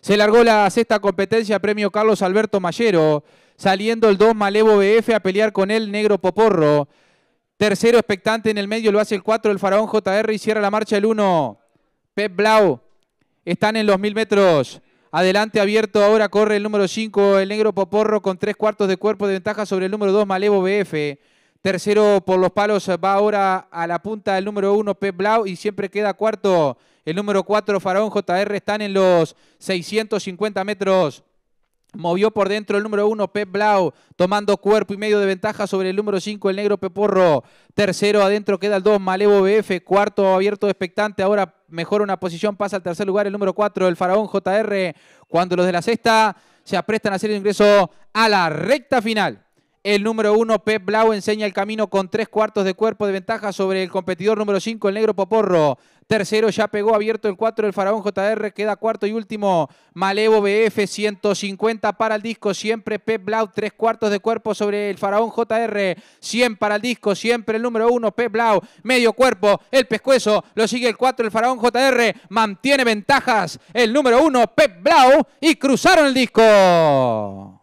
Se largó la sexta competencia premio Carlos Alberto Mayero, saliendo el 2 Malevo BF a pelear con el Negro Poporro. Tercero expectante en el medio lo hace el 4 el Faraón JR y cierra la marcha el 1. Pep Blau. Están en los mil metros. Adelante abierto ahora corre el número 5 el Negro Poporro con tres cuartos de cuerpo de ventaja sobre el número 2 Malevo BF. Tercero por los palos eh, va ahora a la punta el número uno Pep Blau y siempre queda cuarto el número cuatro Faraón JR. Están en los 650 metros. Movió por dentro el número uno Pep Blau, tomando cuerpo y medio de ventaja sobre el número cinco el negro Peporro. Tercero adentro queda el dos Malevo BF. Cuarto abierto expectante. Ahora mejora una posición, pasa al tercer lugar el número cuatro el Faraón JR. Cuando los de la sexta se aprestan a hacer el ingreso a la recta final. El número uno, Pep Blau, enseña el camino con tres cuartos de cuerpo de ventaja sobre el competidor número 5, el negro Poporro. Tercero, ya pegó abierto el cuatro, el faraón JR. Queda cuarto y último, Malevo BF, 150 para el disco. Siempre Pep Blau, tres cuartos de cuerpo sobre el faraón JR. 100 para el disco, siempre el número uno, Pep Blau. Medio cuerpo, el pescuezo, lo sigue el cuatro, el faraón JR. Mantiene ventajas el número uno, Pep Blau. Y cruzaron el disco.